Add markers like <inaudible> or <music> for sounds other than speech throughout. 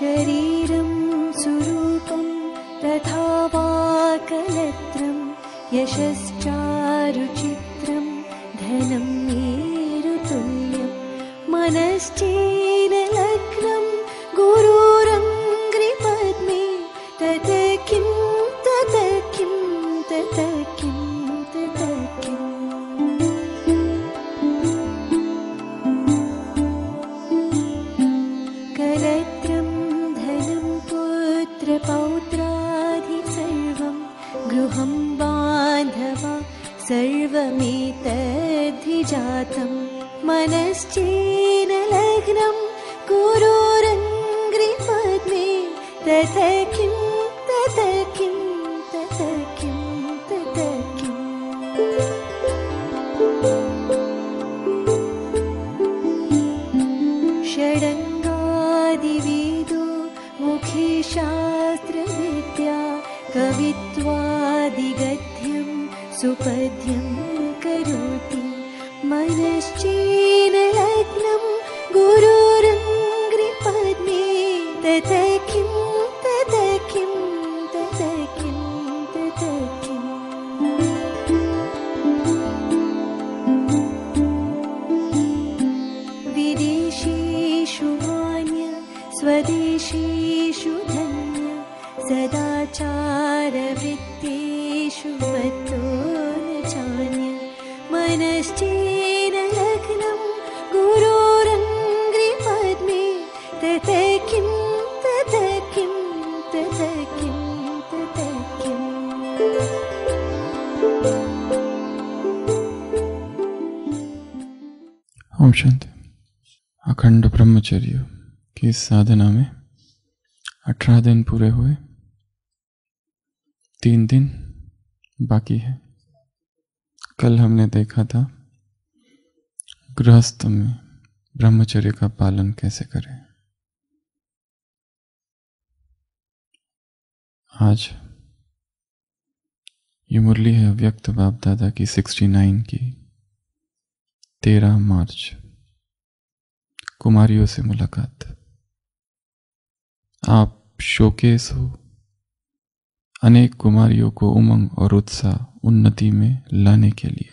शरीरं सुरूपं प्रथामा कलत्रं यशश्च अखंड ब्रह्मचर्य की साधना में अठारह दिन पूरे हुए तीन दिन बाकी है कल हमने देखा था गृहस्थ में ब्रह्मचर्य का पालन कैसे करें आज ये मुरली है व्यक्त बाप दादा की 69 की 13 मार्च कुमारियों से मुलाकात आप शोकेस हो अनेक कुमारियों को उमंग और उत्साह उन्नति में लाने के लिए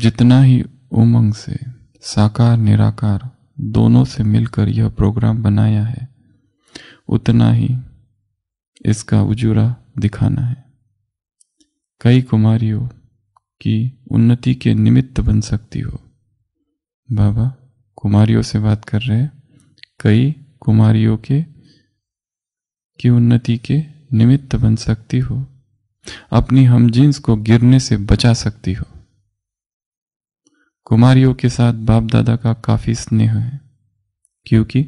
जितना ही उमंग से साकार निराकार दोनों से मिलकर यह प्रोग्राम बनाया है उतना ही इसका उजूरा दिखाना है कई कुमारियों की उन्नति के निमित्त बन सकती हो बाबा कुमारियों से बात कर रहे हैं कई कुमारियों के की उन्नति के निमित्त बन सकती हो अपनी हम जींस को गिरने से बचा सकती हो कुमारियों के साथ बाप दादा का काफी स्नेह है क्योंकि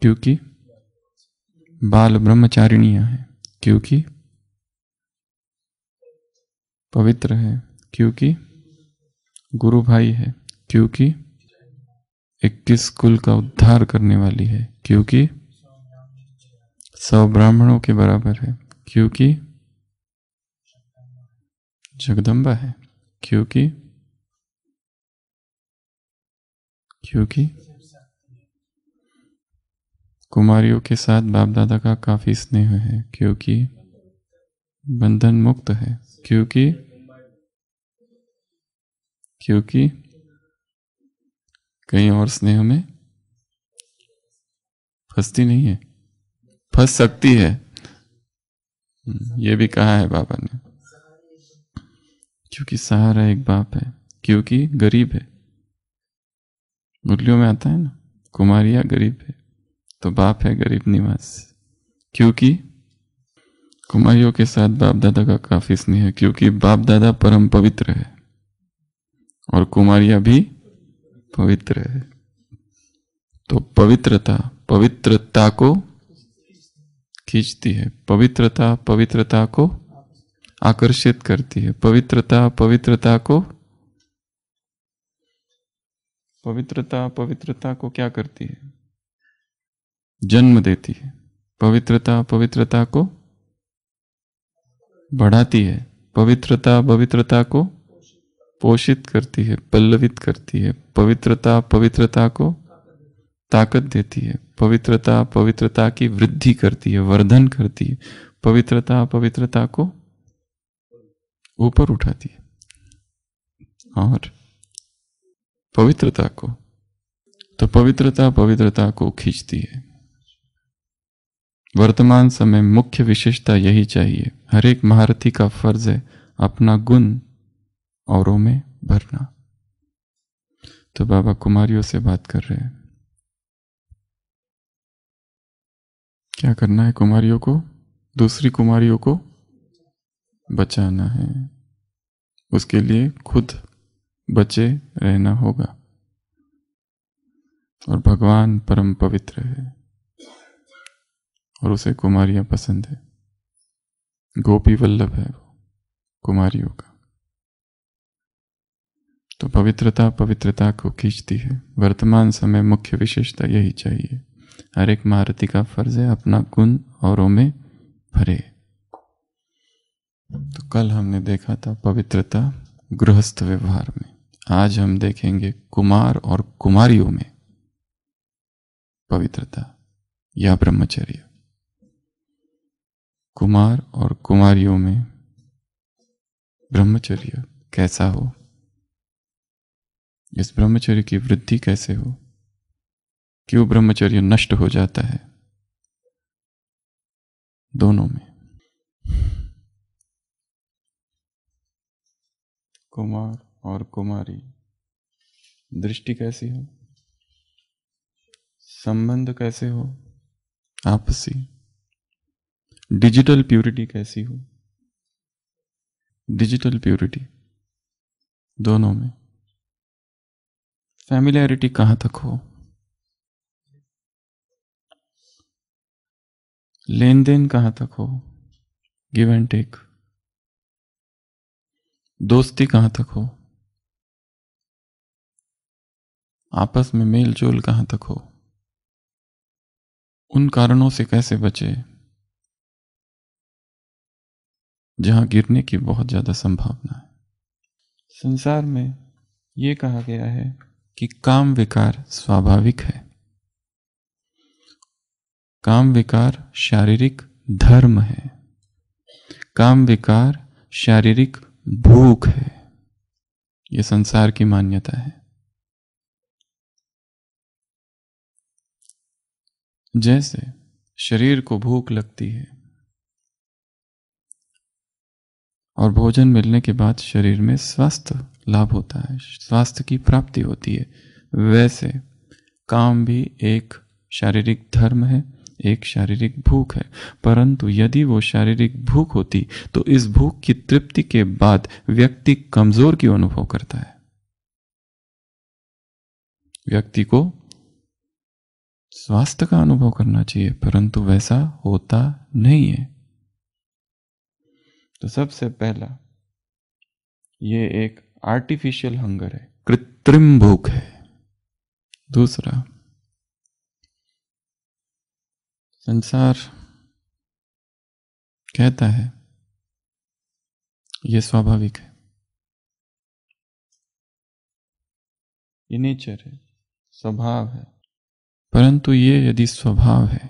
क्योंकि बाल ब्रह्मचारिणियां हैं क्योंकि पवित्र है क्योंकि गुरु भाई है क्योंकि इक्कीस कुल का उद्धार करने वाली है क्योंकि सौ ब्राह्मणों के बराबर है क्योंकि जगदम्बा है क्योंकि क्योंकि कुमारियों के साथ बाप दादा का काफी स्नेह है क्योंकि बंधन मुक्त है क्योंकि क्योंकि कहीं और स्नेह में फंसती नहीं है फंस सकती है हम्म, ये भी कहा है बाबा ने क्योंकि सहारा एक बाप है क्योंकि गरीब है गुलियों में आता है ना कुमारिया गरीब है तो बाप है गरीब निवास क्योंकि कुमारियों के साथ बाप दादा का काफी स्नेह है क्योंकि बाप दादा परम पवित्र है और कुमारिया भी पवित्र है तो पवित्रता पवित्रता को खींचती है पवित्रता पवित्रता को आकर्षित करती है पवित्रता पवित्रता को पवित्रता पवित्रता को क्या करती है जन्म देती है पवित्रता पवित्रता को बढ़ाती है पवित्रता पवित्रता को पोषित करती है पल्लवित करती है पवित्रता पवित्रता को ताकत देती है पवित्रता पवित्रता की वृद्धि करती है वर्धन करती है पवित्रता पवित्रता को ऊपर उठाती है और पवित्रता को तो पवित्रता पवित्रता को खींचती है वर्तमान समय मुख्य विशेषता यही चाहिए हर एक महारथी का फर्ज है अपना गुण औरों में भरना तो बाबा कुमारियों से बात कर रहे हैं क्या करना है कुमारियों को दूसरी कुमारियों को बचाना है उसके लिए खुद बचे रहना होगा और भगवान परम पवित्र है और उसे कुमारियां पसंद है गोपी वल्लभ है वो कुमारियों का तो पवित्रता पवित्रता को खींचती है वर्तमान समय मुख्य विशेषता यही चाहिए हर एक महारथी का फर्ज है अपना गुण औरों में भरे तो कल हमने देखा था पवित्रता गृहस्थ व्यवहार में आज हम देखेंगे कुमार और कुमारियों में पवित्रता या ब्रह्मचर्य कुमार और कुमारियों में ब्रह्मचर्य कैसा हो इस ब्रह्मचर्य की वृद्धि कैसे हो क्यों ब्रह्मचर्य नष्ट हो जाता है दोनों में कुमार और कुमारी दृष्टि कैसी हो संबंध कैसे हो आपसी डिजिटल प्यूरिटी कैसी हो डिजिटल प्यूरिटी दोनों में फैमिलियरिटी कहाँ तक हो लेन देन कहां तक हो गिव एंड टेक दोस्ती कहां तक हो आपस में मेल जोल कहाँ तक हो उन कारणों से कैसे बचे जहां गिरने की बहुत ज़्यादा संभावना है संसार में ये कहा गया है कि काम विकार स्वाभाविक है काम विकार शारीरिक धर्म है काम विकार शारीरिक भूख है यह संसार की मान्यता है जैसे शरीर को भूख लगती है और भोजन मिलने के बाद शरीर में स्वस्थ लाभ होता है स्वास्थ्य की प्राप्ति होती है वैसे काम भी एक शारीरिक धर्म है एक शारीरिक भूख है परंतु यदि वो शारीरिक भूख होती तो इस भूख की तृप्ति के बाद व्यक्ति कमजोर क्यों अनुभव करता है व्यक्ति को स्वास्थ्य का अनुभव करना चाहिए परंतु वैसा होता नहीं है तो सबसे पहला ये एक आर्टिफिशियल हंगर है कृत्रिम भूख है दूसरा संसार कहता है यह स्वाभाविक है ये नेचर है स्वभाव है परंतु ये यदि स्वभाव है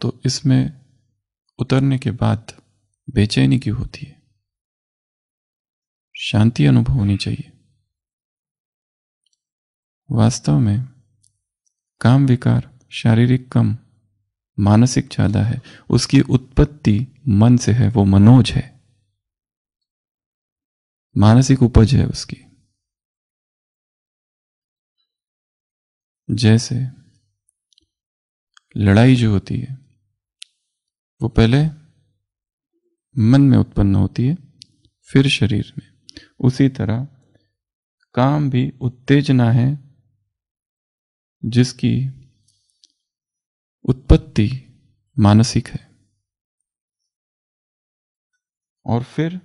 तो इसमें उतरने के बाद बेचैनी क्यों होती है शांति अनुभव होनी चाहिए वास्तव में काम विकार शारीरिक कम मानसिक ज्यादा है उसकी उत्पत्ति मन से है वो मनोज है मानसिक उपज है उसकी जैसे लड़ाई जो होती है वो पहले मन में उत्पन्न होती है फिर शरीर में उसी तरह काम भी उत्तेजना है जिसकी उत्पत्ति मानसिक है और फिर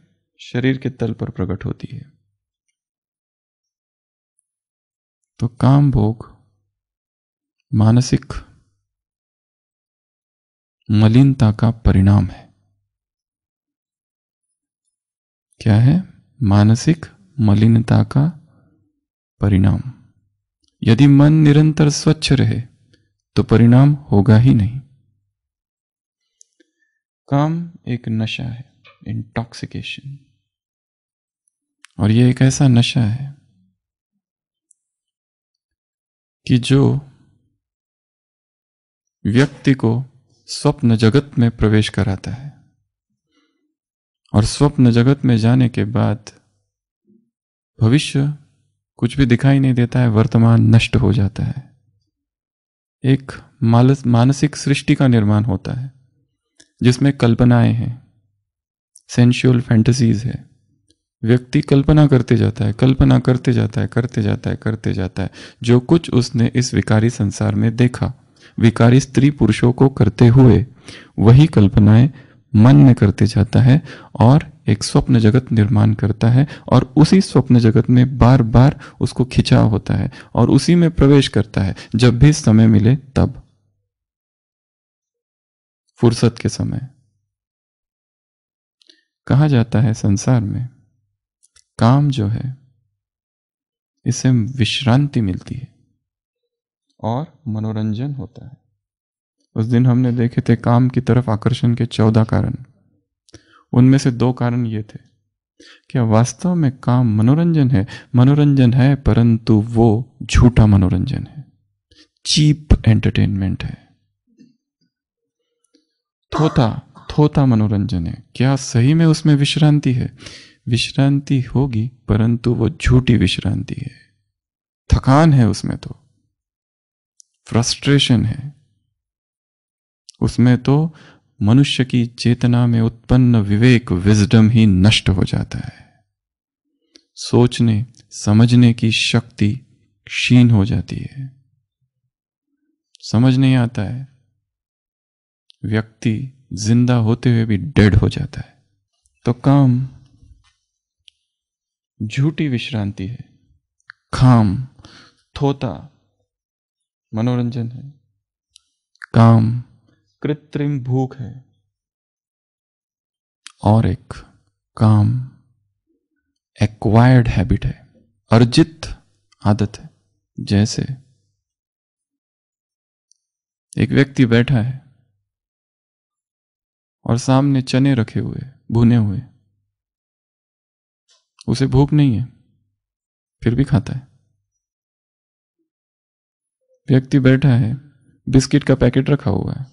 शरीर के तल पर प्रकट होती है तो काम भोग मानसिक मलिनता का परिणाम है क्या है मानसिक मलिनता का परिणाम यदि मन निरंतर स्वच्छ रहे तो परिणाम होगा ही नहीं काम एक नशा है इंटॉक्सिकेशन और यह एक ऐसा नशा है कि जो व्यक्ति को स्वप्न जगत में प्रवेश कराता है और स्वप्न जगत में जाने के बाद भविष्य कुछ भी दिखाई नहीं देता है वर्तमान नष्ट हो जाता है एक मानसिक सृष्टि का निर्माण होता है जिसमें कल्पनाएं हैं सेंशुअल फैंटसीज है व्यक्ति कल्पना करते जाता है कल्पना करते जाता है करते जाता है करते जाता है जो कुछ उसने इस विकारी संसार में देखा विकारी स्त्री पुरुषों को करते हुए वही कल्पनाएं मन में करते जाता है और एक स्वप्न जगत निर्माण करता है और उसी स्वप्न जगत में बार बार उसको खिंचाव होता है और उसी में प्रवेश करता है जब भी समय मिले तब फुर्सत के समय कहा जाता है संसार में काम जो है इससे विश्रांति मिलती है और मनोरंजन होता है उस दिन हमने देखे थे काम की तरफ आकर्षण के चौदह कारण उनमें से दो कारण ये थे क्या वास्तव में काम मनोरंजन है मनोरंजन है परंतु वो झूठा मनोरंजन है चीप एंटरटेनमेंट है थोता थोता मनोरंजन है क्या सही में उसमें विश्रांति है विश्रांति होगी परंतु वो झूठी विश्रांति है थकान है उसमें तो फ्रस्ट्रेशन है उसमें तो मनुष्य की चेतना में उत्पन्न विवेक विजडम ही नष्ट हो जाता है सोचने समझने की शक्ति क्षीण हो जाती है समझ नहीं आता है व्यक्ति जिंदा होते हुए भी डेड हो जाता है तो काम झूठी विश्रांति है खाम थोता मनोरंजन है काम कृत्रिम भूख है और एक काम एक्वायर्ड हैबिट है अर्जित आदत है जैसे एक व्यक्ति बैठा है और सामने चने रखे हुए भुने हुए उसे भूख नहीं है फिर भी खाता है व्यक्ति बैठा है बिस्किट का पैकेट रखा हुआ है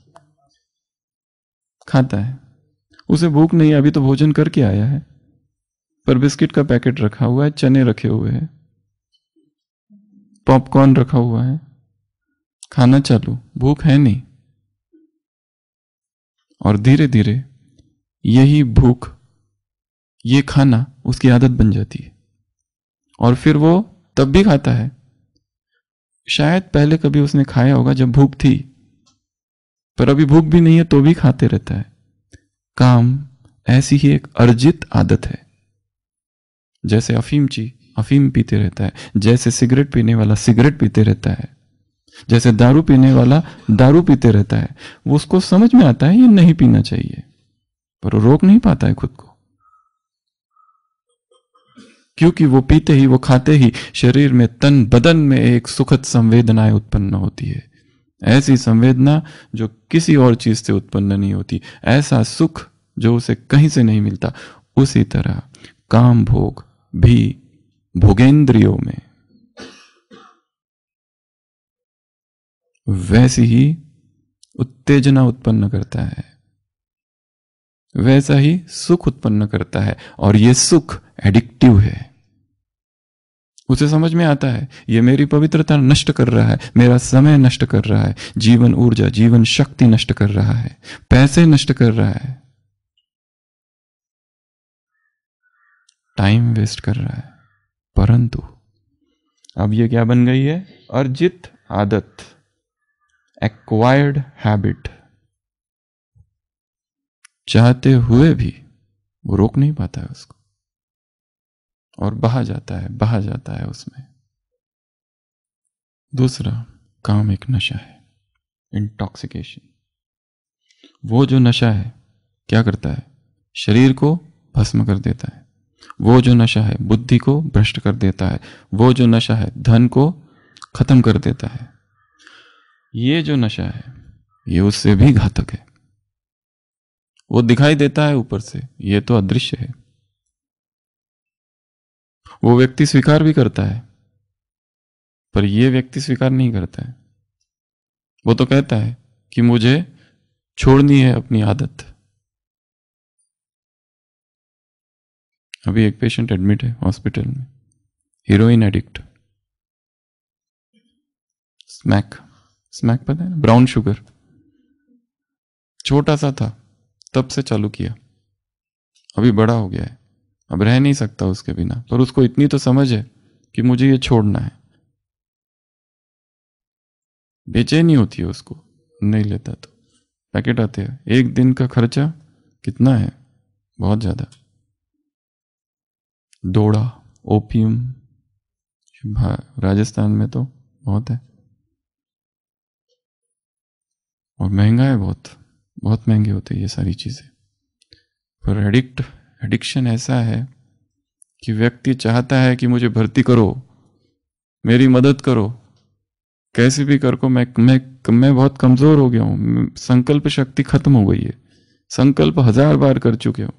खाता है उसे भूख नहीं अभी तो भोजन करके आया है पर बिस्किट का पैकेट रखा हुआ है चने रखे हुए हैं पॉपकॉर्न रखा हुआ है खाना चालू भूख है नहीं और धीरे धीरे यही भूख ये खाना उसकी आदत बन जाती है और फिर वो तब भी खाता है शायद पहले कभी उसने खाया होगा जब भूख थी पर अभी भूख भी नहीं है तो भी खाते रहता है काम ऐसी ही एक अर्जित आदत है जैसे अफीम ची अफीम पीते रहता है जैसे सिगरेट पीने वाला सिगरेट पीते रहता है जैसे दारू पीने वाला दारू पीते रहता है वो उसको समझ में आता है ये नहीं पीना चाहिए पर वो रोक नहीं पाता है खुद को क्योंकि वो पीते ही वो खाते ही शरीर में तन बदन में एक सुखद संवेदनाएं उत्पन्न होती है ऐसी संवेदना जो किसी और चीज से उत्पन्न नहीं होती ऐसा सुख जो उसे कहीं से नहीं मिलता उसी तरह काम भोग भी भोगेंद्रियों में वैसी ही उत्तेजना उत्पन्न करता है वैसा ही सुख उत्पन्न करता है और यह सुख एडिक्टिव है उसे समझ में आता है ये मेरी पवित्रता नष्ट कर रहा है मेरा समय नष्ट कर रहा है जीवन ऊर्जा जीवन शक्ति नष्ट कर रहा है पैसे नष्ट कर रहा है टाइम वेस्ट कर रहा है परंतु अब ये क्या बन गई है अर्जित आदत एक्वायर्ड हैबिट चाहते हुए भी वो रोक नहीं पाता है उसको और बहा जाता है बहा जाता है उसमें दूसरा काम एक नशा है इंटॉक्सिकेशन वो जो नशा है क्या करता है शरीर को भस्म कर देता है वो जो नशा है बुद्धि को भ्रष्ट कर देता है वो जो नशा है धन को खत्म कर देता है ये जो नशा है ये उससे भी घातक है वो दिखाई देता है ऊपर से ये तो अदृश्य है वो व्यक्ति स्वीकार भी करता है पर यह व्यक्ति स्वीकार नहीं करता है वो तो कहता है कि मुझे छोड़नी है अपनी आदत अभी एक पेशेंट एडमिट है हॉस्पिटल में हीरोइन एडिक्ट स्मैक स्मैक पता है ब्राउन शुगर छोटा सा था तब से चालू किया अभी बड़ा हो गया है अब रह नहीं सकता उसके बिना पर उसको इतनी तो समझ है कि मुझे ये छोड़ना है बेचैनी होती है उसको नहीं लेता तो पैकेट आते हैं एक दिन का खर्चा कितना है बहुत ज़्यादा दोड़ा ओपियम राजस्थान में तो बहुत है और महंगा है बहुत बहुत महंगे होते हैं ये सारी चीज़ें पर एडिक्ट एडिक्शन ऐसा है कि व्यक्ति चाहता है कि मुझे भर्ती करो मेरी मदद करो कैसे भी कर को मैं मैं मैं बहुत कमज़ोर हो गया हूं संकल्प शक्ति खत्म हो गई है संकल्प हजार बार कर चुके हूं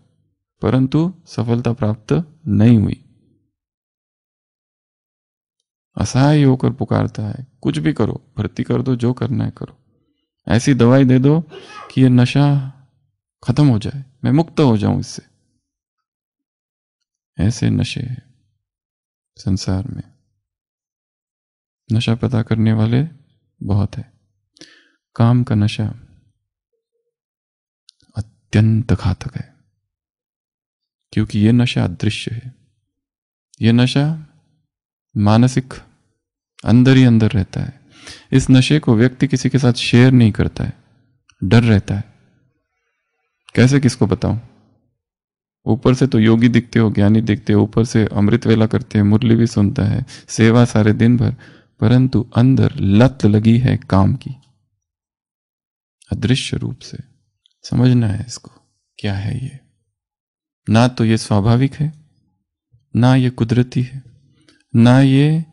परंतु सफलता प्राप्त नहीं हुई असहाय होकर पुकारता है कुछ भी करो भर्ती कर दो जो करना है करो ऐसी दवाई दे दो कि ये नशा खत्म हो जाए मैं मुक्त हो जाऊं इससे ऐसे नशे संसार में नशा पता करने वाले बहुत है काम का नशा अत्यंत घातक है क्योंकि यह नशा अदृश्य है यह नशा मानसिक अंदर ही अंदर रहता है इस नशे को व्यक्ति किसी के साथ शेयर नहीं करता है डर रहता है कैसे किसको बताऊं ऊपर से तो योगी दिखते हो ज्ञानी दिखते हो ऊपर से अमृत वेला करते हैं मुरली भी सुनता है सेवा सारे दिन भर परंतु अंदर लत लगी है काम की अदृश्य रूप से समझना है इसको क्या है ये ना तो ये स्वाभाविक है ना ये कुदरती है ना ये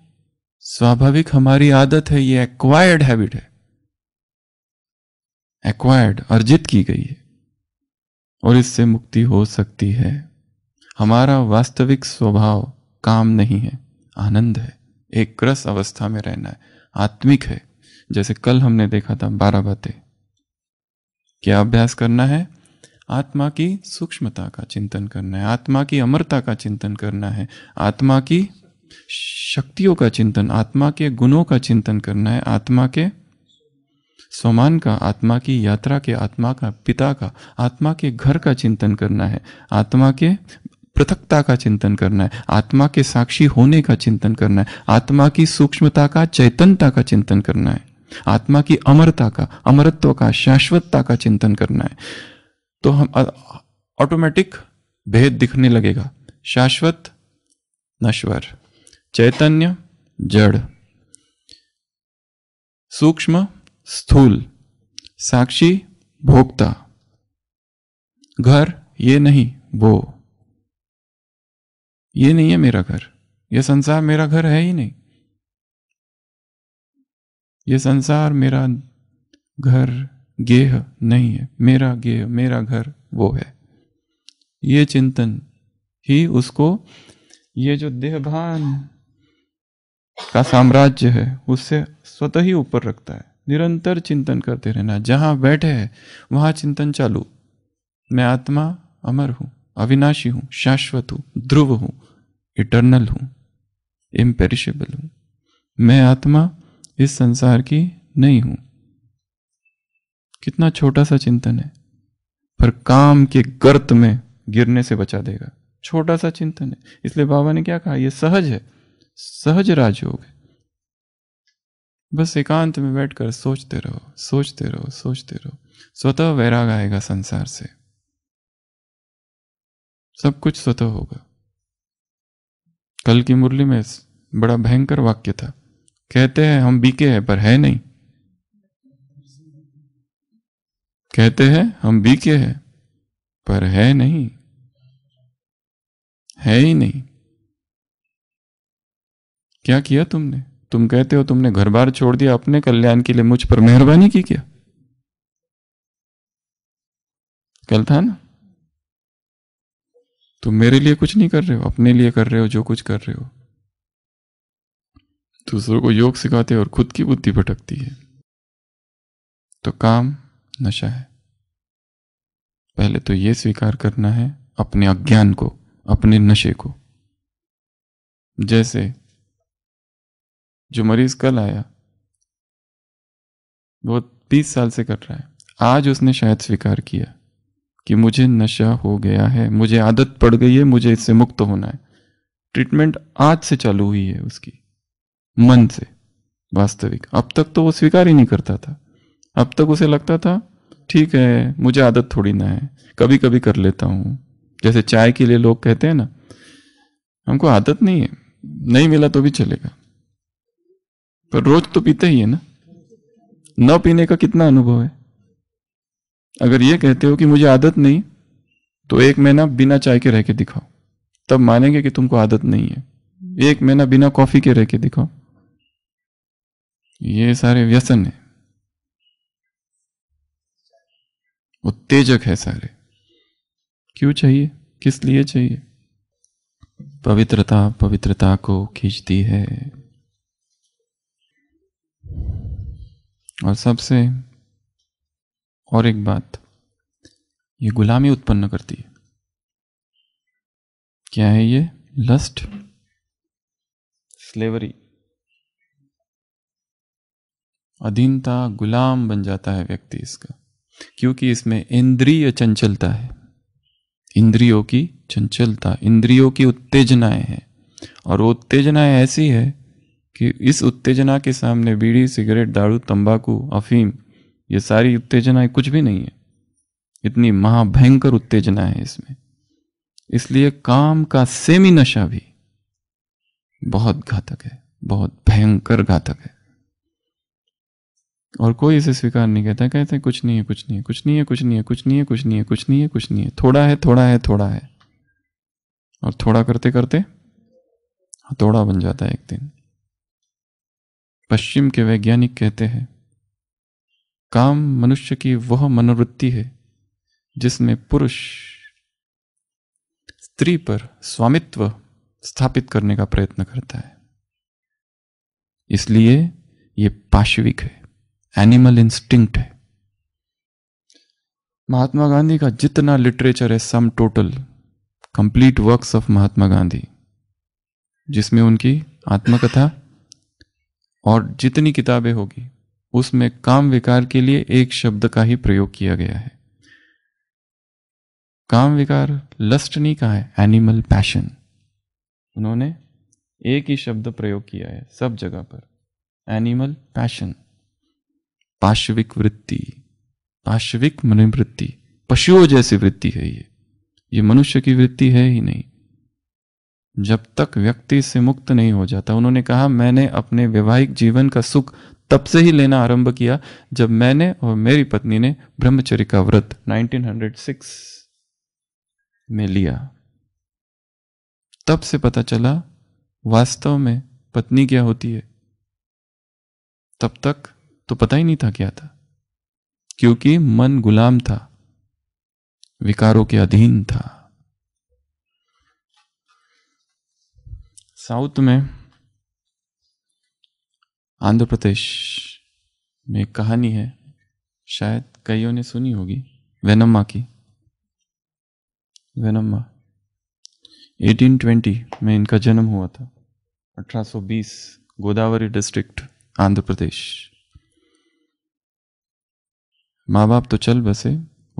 स्वाभाविक हमारी आदत है ये एक्वायर्ड हैबिट है एक्वायर्ड अर्जित की गई है और इससे मुक्ति हो सकती है हमारा वास्तविक स्वभाव काम नहीं है आनंद है एक क्रस अवस्था में रहना है आत्मिक है जैसे कल हमने देखा था बारह बातें क्या अभ्यास करना है आत्मा की सूक्ष्मता का चिंतन करना है आत्मा की अमरता का चिंतन करना है आत्मा की शक्तियों का चिंतन आत्मा के गुणों का चिंतन करना है आत्मा के सोमान का आत्मा की यात्रा के आत्मा का पिता का आत्मा के घर का चिंतन करना है आत्मा के पृथकता का चिंतन करना है आत्मा के साक्षी होने का चिंतन करना है आत्मा की सूक्ष्मता का चैतनता का चिंतन करना है आत्मा की अमरता का अमरत्व का शाश्वतता का चिंतन करना है तो हम ऑटोमेटिक भेद दिखने लगेगा शाश्वत नश्वर चैतन्य जड़ सूक्ष्म स्थूल साक्षी भोक्ता घर ये नहीं वो ये नहीं है मेरा घर यह संसार मेरा घर है ही नहीं यह संसार मेरा घर गेह नहीं है मेरा गेह मेरा घर वो है ये चिंतन ही उसको ये जो देहभान का साम्राज्य है उससे स्वतः ही ऊपर रखता है निरंतर चिंतन करते रहना जहां बैठे है वहां चिंतन चालू मैं आत्मा अमर हूं अविनाशी हूं शाश्वत हूं ध्रुव हूं इटर्नल हूं इम्पेरिशेबल हूं मैं आत्मा इस संसार की नहीं हूं कितना छोटा सा चिंतन है पर काम के गर्त में गिरने से बचा देगा छोटा सा चिंतन है इसलिए बाबा ने क्या कहा यह सहज है सहज राजयोग है बस एकांत में बैठकर सोचते रहो सोचते रहो सोचते रहो स्वतः वैराग आएगा संसार से सब कुछ स्वतः होगा कल की मुरली में बड़ा भयंकर वाक्य था कहते हैं हम बीके हैं पर है नहीं कहते हैं हम बीके हैं पर है नहीं है ही नहीं क्या किया तुमने तुम कहते हो तुमने घर बार छोड़ दिया अपने कल्याण के लिए मुझ पर मेहरबानी की क्या कल था ना तुम मेरे लिए कुछ नहीं कर रहे हो अपने लिए कर रहे हो जो कुछ कर रहे हो दूसरों को योग सिखाते हो और खुद की बुद्धि भटकती है तो काम नशा है पहले तो यह स्वीकार करना है अपने अज्ञान को अपने नशे को जैसे जो मरीज कल आया वो बीस साल से कर रहा है आज उसने शायद स्वीकार किया कि मुझे नशा हो गया है मुझे आदत पड़ गई है मुझे इससे मुक्त होना है ट्रीटमेंट आज से चालू हुई है उसकी मन से वास्तविक अब तक तो वो स्वीकार ही नहीं करता था अब तक उसे लगता था ठीक है मुझे आदत थोड़ी ना है कभी कभी कर लेता हूं जैसे चाय के लिए लोग कहते हैं ना हमको आदत नहीं है नहीं मिला तो भी चलेगा पर रोज तो पीते ही है ना न पीने का कितना अनुभव है अगर ये कहते हो कि मुझे आदत नहीं तो एक महीना बिना चाय के रह के दिखाओ तब मानेंगे कि तुमको आदत नहीं है एक महीना बिना कॉफी के रह के दिखाओ ये सारे व्यसन है उत्तेजक है सारे क्यों चाहिए किस लिए चाहिए पवित्रता पवित्रता को खींचती है और सबसे और एक बात ये गुलामी उत्पन्न करती है क्या है ये लस्ट स्लेवरी अधीनता गुलाम बन जाता है व्यक्ति इसका क्योंकि इसमें इंद्रिय चंचलता है इंद्रियों की चंचलता इंद्रियों की उत्तेजनाएं हैं और उत्तेजनाएं ऐसी है कि इस उत्तेजना के सामने बीड़ी सिगरेट दारू तंबाकू अफीम ये सारी उत्तेजनाएं कुछ भी नहीं है इतनी महाभयंकर उत्तेजना है इसमें इसलिए काम का सेमी नशा भी बहुत घातक है बहुत भयंकर घातक है और कोई इसे स्वीकार नहीं कहता कहते कुछ नहीं है कुछ नहीं है कुछ नहीं है कुछ नहीं है कुछ नहीं है कुछ नहीं है कुछ नहीं है कुछ नहीं है थोड़ा है थोड़ा है थोड़ा है और थोड़ा करते करते हथौड़ा बन जाता है एक दिन पश्चिम के वैज्ञानिक कहते हैं काम मनुष्य की वह मनोवृत्ति है जिसमें पुरुष स्त्री पर स्वामित्व स्थापित करने का प्रयत्न करता है इसलिए यह पाशविक है एनिमल इंस्टिंक्ट है महात्मा गांधी का जितना लिटरेचर है sum total complete works of Mahatma Gandhi जिसमें उनकी आत्मकथा और जितनी किताबें होगी उसमें काम विकार के लिए एक शब्द का ही प्रयोग किया गया है काम विकार लस्ट नहीं कहा है एनिमल पैशन उन्होंने एक ही शब्द प्रयोग किया है सब जगह पर एनिमल पैशन पाश्विक वृत्ति पाश्विक मनोवृत्ति पशुओं जैसी वृत्ति है ये ये मनुष्य की वृत्ति है ही नहीं जब तक व्यक्ति से मुक्त नहीं हो जाता उन्होंने कहा मैंने अपने वैवाहिक जीवन का सुख तब से ही लेना आरंभ किया जब मैंने और मेरी पत्नी ने ब्रह्मचर्य का व्रत 1906 में लिया तब से पता चला वास्तव में पत्नी क्या होती है तब तक तो पता ही नहीं था क्या था क्योंकि मन गुलाम था विकारों के अधीन था साउथ में आंध्र प्रदेश में एक कहानी है शायद कईयों ने सुनी होगी वेनम्मा की वेनम्मा 1820 में इनका जन्म हुआ था 1820 गोदावरी डिस्ट्रिक्ट आंध्र प्रदेश माँ बाप तो चल बसे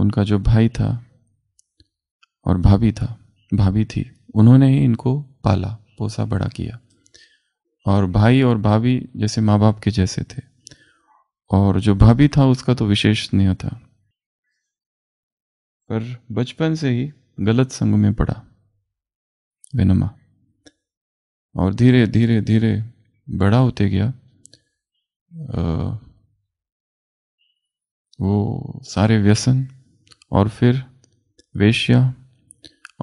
उनका जो भाई था और भाभी था भाभी थी उन्होंने ही इनको पाला पोसा बड़ा किया और भाई और भाभी जैसे माँ बाप के जैसे थे और जो भाभी था उसका तो विशेष स्नेह था पर बचपन से ही गलत संग में पड़ा विनमा और धीरे धीरे धीरे बड़ा होते गया वो सारे व्यसन और फिर वेश्या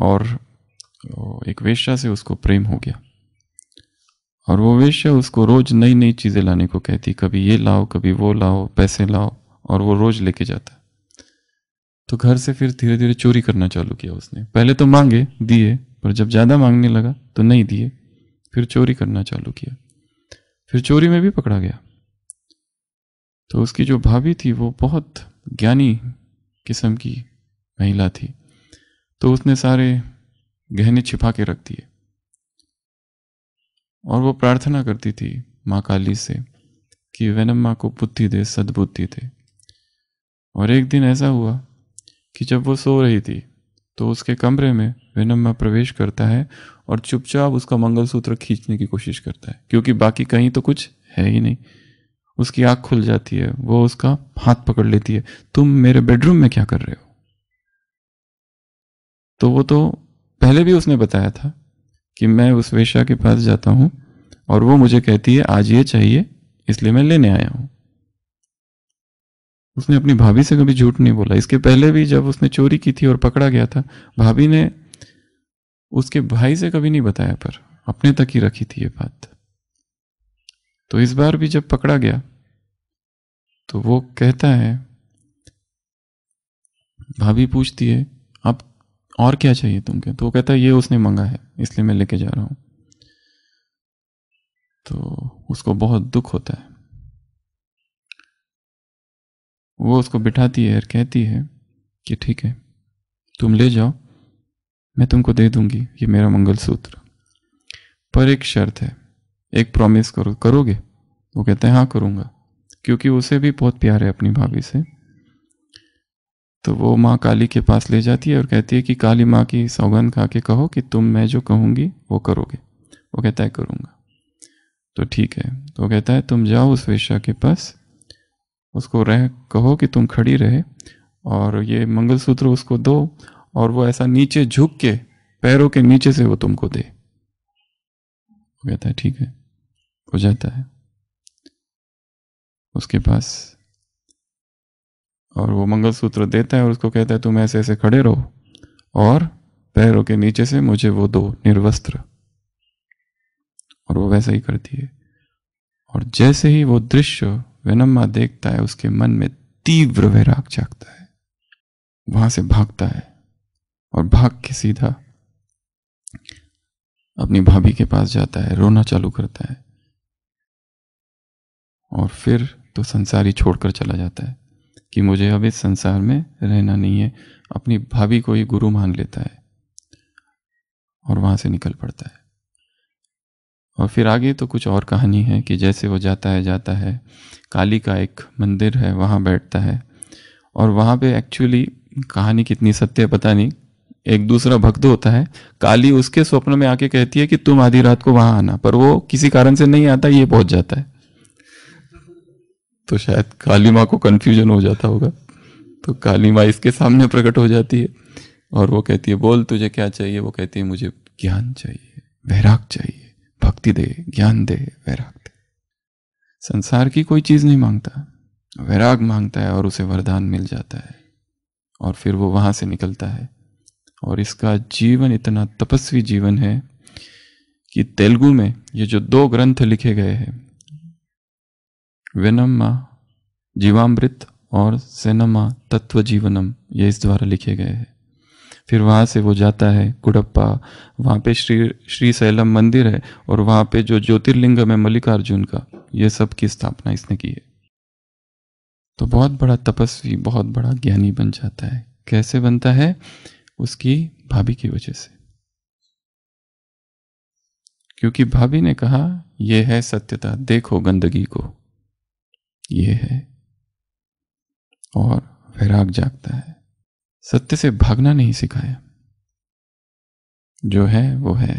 और तो एक वेश्या से उसको प्रेम हो गया और वो वेश्या उसको रोज नई नई चीज़ें लाने को कहती कभी ये लाओ कभी वो लाओ पैसे लाओ और वो रोज लेके जाता तो घर से फिर धीरे धीरे चोरी करना चालू किया उसने पहले तो मांगे दिए पर जब ज़्यादा मांगने लगा तो नहीं दिए फिर चोरी करना चालू किया फिर चोरी में भी पकड़ा गया तो उसकी जो भाभी थी वो बहुत ज्ञानी किस्म की महिला थी तो उसने सारे गहने छिपा के रखती है और वो प्रार्थना करती थी माँ काली से कि वेनम्मा को बुद्धि दे सद्बुद्धि दे और एक दिन ऐसा हुआ कि जब वो सो रही थी तो उसके कमरे में वेनम्मा प्रवेश करता है और चुपचाप उसका मंगलसूत्र खींचने की कोशिश करता है क्योंकि बाकी कहीं तो कुछ है ही नहीं उसकी आंख खुल जाती है वो उसका हाथ पकड़ लेती है तुम मेरे बेडरूम में क्या कर रहे हो तो वो तो पहले भी उसने बताया था कि मैं उस वेश्या के पास जाता हूं और वो मुझे कहती है आज ये चाहिए इसलिए मैं लेने आया हूं उसने अपनी भाभी से कभी झूठ नहीं बोला इसके पहले भी जब उसने चोरी की थी और पकड़ा गया था भाभी ने उसके भाई से कभी नहीं बताया पर अपने तक ही रखी थी ये बात तो इस बार भी जब पकड़ा गया तो वो कहता है भाभी पूछती है और क्या चाहिए तुमको तो वो कहता है ये उसने मंगा है इसलिए मैं लेके जा रहा हूँ तो उसको बहुत दुख होता है वो उसको बिठाती है और कहती है कि ठीक है तुम ले जाओ मैं तुमको दे दूंगी ये मेरा मंगलसूत्र पर एक शर्त है एक प्रॉमिस करो करोगे वो कहते हैं हाँ करूँगा क्योंकि उसे भी बहुत प्यार है अपनी भाभी से तो वो माँ काली के पास ले जाती है और कहती है कि काली माँ की सौगंध खा के कहो कि तुम मैं जो कहूँगी वो करोगे वो कहता है करूँगा तो ठीक है तो वो कहता है तुम जाओ उस वेश्या के पास उसको रह कहो कि तुम खड़ी रहे और ये मंगलसूत्र उसको दो और वो ऐसा नीचे झुक के पैरों के नीचे से वो तुमको दे वो कहता है ठीक है हो जाता है उसके पास और वो मंगलसूत्र देता है और उसको कहता है तुम ऐसे ऐसे खड़े रहो और पैरों के नीचे से मुझे वो दो निर्वस्त्र और वो वैसा ही करती है और जैसे ही वो दृश्य विनम्मा देखता है उसके मन में तीव्र वैराग जागता है वहां से भागता है और भाग के सीधा अपनी भाभी के पास जाता है रोना चालू करता है और फिर तो संसारी छोड़कर चला जाता है कि मुझे अब इस संसार में रहना नहीं है अपनी भाभी को ही गुरु मान लेता है और वहाँ से निकल पड़ता है और फिर आगे तो कुछ और कहानी है कि जैसे वो जाता है जाता है काली का एक मंदिर है वहाँ बैठता है और वहाँ पे एक्चुअली कहानी कितनी सत्य है पता नहीं एक दूसरा भक्त होता है काली उसके स्वप्न में आके कहती है कि तुम आधी रात को वहाँ आना पर वो किसी कारण से नहीं आता ये पहुँच जाता है तो शायद काली माँ को कन्फ्यूजन हो जाता होगा तो काली माँ इसके सामने प्रकट हो जाती है और वो कहती है बोल तुझे क्या चाहिए वो कहती है मुझे ज्ञान चाहिए वैराग चाहिए भक्ति दे ज्ञान दे वैराग दे संसार की कोई चीज़ नहीं मांगता वैराग मांगता है और उसे वरदान मिल जाता है और फिर वो वहाँ से निकलता है और इसका जीवन इतना तपस्वी जीवन है कि तेलुगु में ये जो दो ग्रंथ लिखे गए हैं विनम्मा जीवामृत और सेनमा तत्व जीवनम ये इस द्वारा लिखे गए हैं फिर वहाँ से वो जाता है कुड़प्पा वहाँ पे श्री श्री सैलम मंदिर है और वहाँ पे जो ज्योतिर्लिंगम है मल्लिकार्जुन का ये सब की स्थापना इसने की है तो बहुत बड़ा तपस्वी बहुत बड़ा ज्ञानी बन जाता है कैसे बनता है उसकी भाभी की वजह से क्योंकि भाभी ने कहा यह है सत्यता देखो गंदगी को ये है और वैराग जागता है सत्य से भागना नहीं सिखाया जो है वो है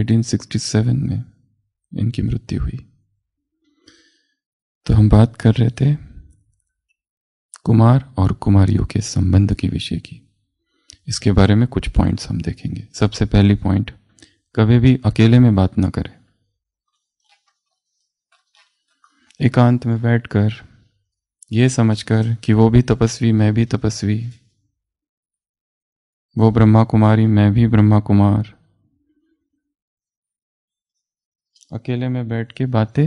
1867 में इनकी मृत्यु हुई तो हम बात कर रहे थे कुमार और कुमारियों के संबंध के विषय की इसके बारे में कुछ पॉइंट्स हम देखेंगे सबसे पहली पॉइंट कभी भी अकेले में बात ना करें एकांत में बैठकर ये समझकर कि वो भी तपस्वी मैं भी तपस्वी वो ब्रह्मा कुमारी मैं भी ब्रह्मा कुमार अकेले में बैठ के बातें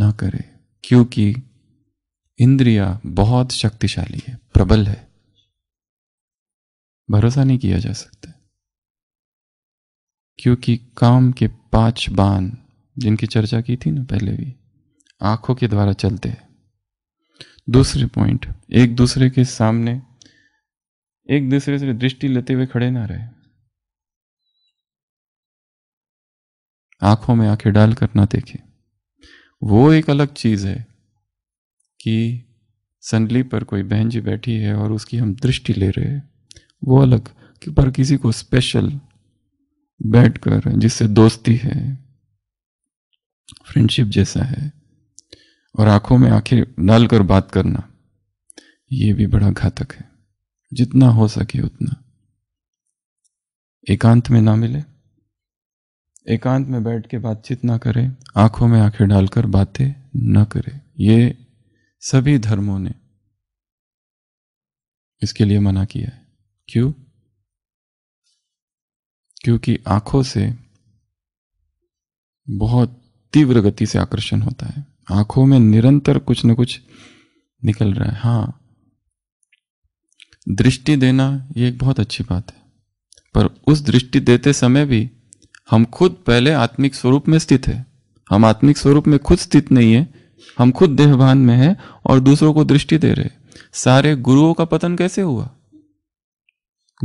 ना करे क्योंकि इंद्रिया बहुत शक्तिशाली है प्रबल है भरोसा नहीं किया जा सकता क्योंकि काम के पांच बान जिनकी चर्चा की थी ना पहले भी आंखों के द्वारा चलते हैं दूसरे पॉइंट एक दूसरे के सामने एक दूसरे से दृष्टि लेते हुए खड़े ना रहे आंखों में आंखें कर ना देखे वो एक अलग चीज है कि संडली पर कोई बहन जी बैठी है और उसकी हम दृष्टि ले रहे हैं वो अलग कि पर किसी को स्पेशल बैठकर जिससे दोस्ती है फ्रेंडशिप जैसा है और आंखों में आंखें डालकर बात करना ये भी बड़ा घातक है जितना हो सके उतना एकांत में ना मिले एकांत में बैठ के बातचीत ना करें आंखों में आंखें डालकर बातें ना करें ये सभी धर्मों ने इसके लिए मना किया है क्यों क्योंकि आंखों से बहुत तीव्र गति से आकर्षण होता है आंखों में निरंतर कुछ न कुछ निकल रहा है हाँ दृष्टि देना ये एक बहुत अच्छी बात है पर उस दृष्टि देते समय भी हम खुद पहले आत्मिक स्वरूप में स्थित है हम आत्मिक स्वरूप में खुद स्थित नहीं है हम खुद देहभान में है और दूसरों को दृष्टि दे रहे सारे गुरुओं का पतन कैसे हुआ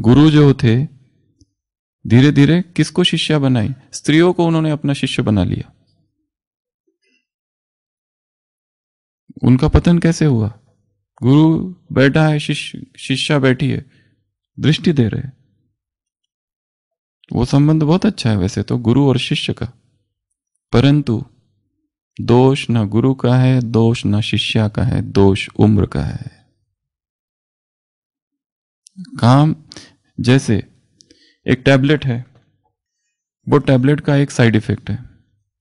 गुरु जो थे धीरे धीरे किसको शिष्य बनाई स्त्रियों को उन्होंने अपना शिष्य बना लिया उनका पतन कैसे हुआ गुरु बैठा है शिष्य शिष्या बैठी है दृष्टि दे रहे वो संबंध बहुत अच्छा है वैसे तो गुरु और शिष्य का परंतु दोष ना गुरु का है दोष न शिष्या का है दोष उम्र का है काम जैसे एक टैबलेट है वो टैबलेट का एक साइड इफेक्ट है